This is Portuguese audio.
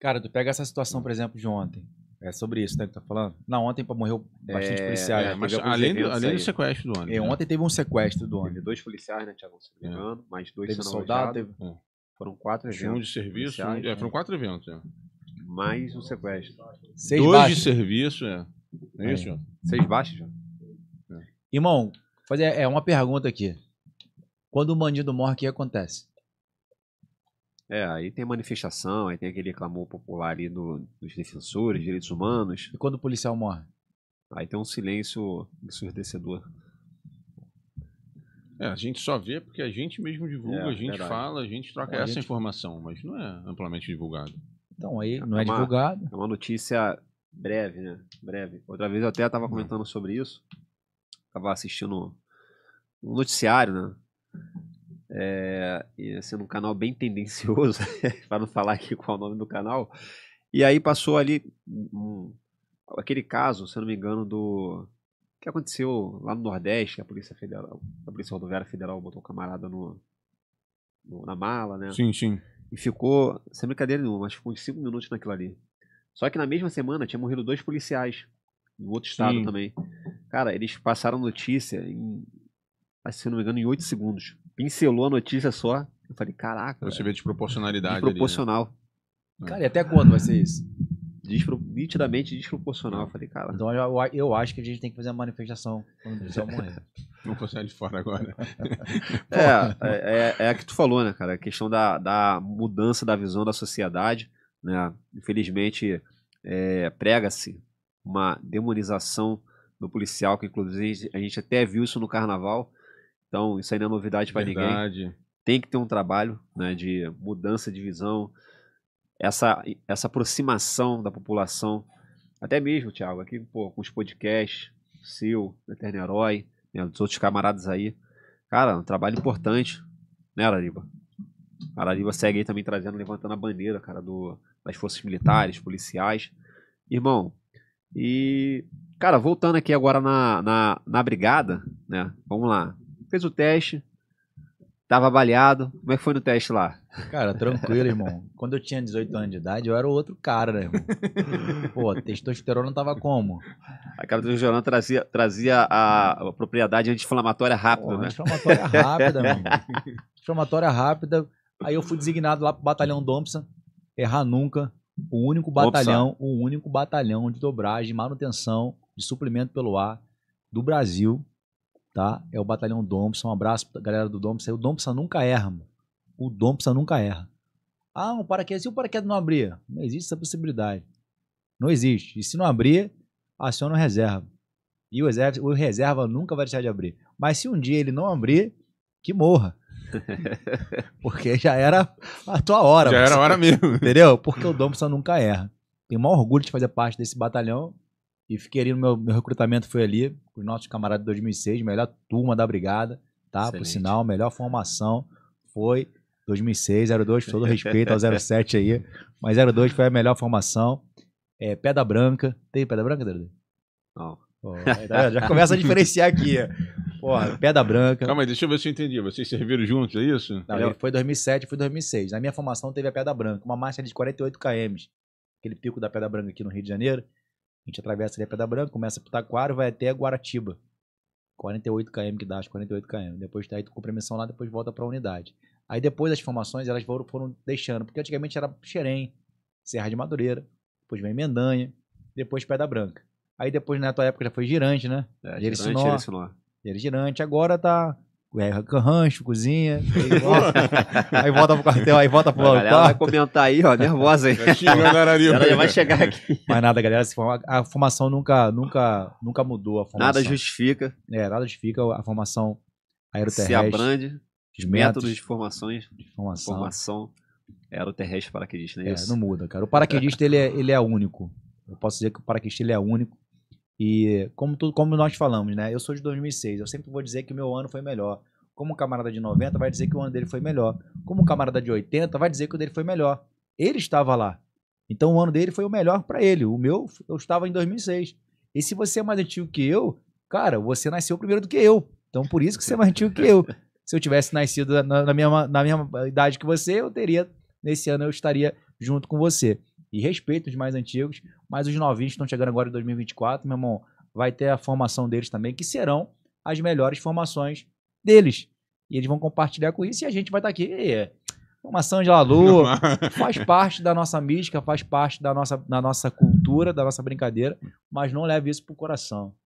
Cara, tu pega essa situação, por exemplo, de ontem. É sobre isso, né, que tá falando? Não, ontem morreu bastante é, policiais. É, mas além, do, além do, sequestro do ônibus. É, né? Ontem teve um sequestro do ônibus. Teve dois policiais, né, Tiago? Se não me é. engano, mais dois teve soldado, teve... É. Foram quatro eventos. Um de serviço, um de... É, foram né? quatro eventos, é. Mais um sequestro. Seis dois baixos. de serviço, é. É isso, João? É. Seis baixos, João. Irmão, fazer é, uma pergunta aqui. Quando o bandido morre, o que acontece? É, aí tem manifestação, aí tem aquele clamor popular ali do, dos defensores, direitos humanos. E quando o policial morre? Aí tem um silêncio ensurdecedor. É, a gente só vê porque a gente mesmo divulga, é, a gente verdade. fala, a gente troca é, essa gente... informação, mas não é amplamente divulgado. Então, aí é, não é, é uma, divulgado. É uma notícia breve, né? Breve. Outra vez eu até estava hum. comentando sobre isso. Estava assistindo um noticiário, né? é, sendo um canal bem tendencioso, para não falar aqui qual é o nome do canal. E aí passou ali um, aquele caso, se eu não me engano, do que aconteceu lá no Nordeste, a Polícia Federal, a Polícia Rodoviária Federal botou o camarada no, no, na mala, né? Sim, sim. E ficou, sem brincadeira nenhuma, mas ficou uns 5 minutos naquilo ali. Só que na mesma semana tinha morrido dois policiais, no outro estado sim. também. Cara, eles passaram notícia em, se não me engano, em 8 segundos pincelou a notícia só. Eu falei, caraca. Você vê desproporcionalidade. Desproporcional. Ali, né? Cara, e até quando vai ser isso? Despro... nitidamente desproporcional. Eu falei, cara. Então eu, eu, acho que a gente tem que fazer uma manifestação quando o morrer. Não vou sair de fora agora. é, é, é, a é que tu falou, né, cara? A questão da, da mudança da visão da sociedade. Né? Infelizmente, é, prega-se uma demonização do policial, que inclusive a gente até viu isso no carnaval então, isso aí não é novidade para ninguém. Tem que ter um trabalho né, de mudança de visão, essa, essa aproximação da população. Até mesmo, Thiago, aqui pô, com os podcasts, seu, Eterno Herói, né, dos outros camaradas aí. Cara, um trabalho importante, né, Arariba? Arariba segue aí também trazendo, levantando a bandeira, cara, do, das forças militares, policiais. Irmão, e, cara, voltando aqui agora na, na, na brigada, né? Vamos lá fez o teste, tava baleado. Como é que foi no teste lá? Cara, tranquilo, irmão. Quando eu tinha 18 anos de idade, eu era outro cara, né, irmão? Pô, testosterona tava como? A cara do Jornal trazia, trazia a, a propriedade anti-inflamatória rápida, Pô, né? Anti-inflamatória rápida, mano. inflamatória rápida. Aí eu fui designado lá pro batalhão Dompson, errar nunca. O único batalhão, o único batalhão de dobragem, manutenção, de suplemento pelo ar do Brasil tá? É o Batalhão Dompson. Um abraço pra galera do Dompson. O Dompson nunca erra, mano. O Dompson nunca erra. Ah, um paraquedas. E o paraquedas não abrir? Não existe essa possibilidade. Não existe. E se não abrir, aciona o reserva. E o reserva, o reserva nunca vai deixar de abrir. Mas se um dia ele não abrir, que morra. Porque já era a tua hora. Já era a hora mesmo. Entendeu? Porque o Dompson nunca erra. Tenho o maior orgulho de fazer parte desse batalhão e fiquei ali no meu, meu recrutamento, foi ali, com os nossos camaradas de 2006, melhor turma da brigada, tá? Excelente. Por sinal, melhor formação foi 2006, 02, todo respeito ao 07 aí, mas 02 foi a melhor formação. É, Pedra Branca, tem Pedra Branca, Dedê? Não. Pô, tá, já começa a diferenciar aqui. Porra, Pedra Branca. Calma aí, deixa eu ver se eu entendi. Vocês serviram juntos, é isso? Não, Foi 2007, foi 2006. Na minha formação teve a Pedra Branca, uma marcha de 48 km. Aquele pico da Pedra Branca aqui no Rio de Janeiro. A gente atravessa ali a Pedra Branca, começa por Taquara, vai até Guaratiba. 48 km que dá, as 48 km. Depois daí tá tu cumpre a missão lá, depois volta para a unidade. Aí depois as formações elas foram, foram deixando, porque antigamente era Xerém, Serra de Madureira, depois vem Mendanha, depois Pedra Branca. Aí depois na tua época já foi Girante, né? É, Girante, Girante, agora tá é, rancho, cozinha, aí volta, aí volta pro quartel, aí volta pro quarto. vai comentar aí, ó, nervosa aí. vai chegar aqui. Mas nada, galera, assim, a formação nunca, nunca, nunca mudou. Nada justifica. É, nada justifica a formação aeroterrestre. Se abrande, os métodos de formações, de formação. formação aeroterrestre paraquedista, não é, é isso? não muda, cara. O paraquedista, ele é, ele é único. Eu posso dizer que o paraquedista, ele é único. E como, tu, como nós falamos, né? Eu sou de 2006, eu sempre vou dizer que o meu ano foi melhor. Como um camarada de 90 vai dizer que o ano dele foi melhor. Como um camarada de 80 vai dizer que o dele foi melhor. Ele estava lá. Então o ano dele foi o melhor para ele. O meu, eu estava em 2006. E se você é mais antigo que eu, cara, você nasceu primeiro do que eu. Então por isso que você é mais antigo que eu. Se eu tivesse nascido na, na, na mesma idade que você, eu teria, nesse ano eu estaria junto com você. E respeito os mais antigos, mas os novinhos estão chegando agora em 2024, meu irmão, vai ter a formação deles também, que serão as melhores formações deles. E eles vão compartilhar com isso e a gente vai estar tá aqui. formação de Lalu faz parte da nossa mística, faz parte da nossa, da nossa cultura, da nossa brincadeira, mas não leve isso pro coração.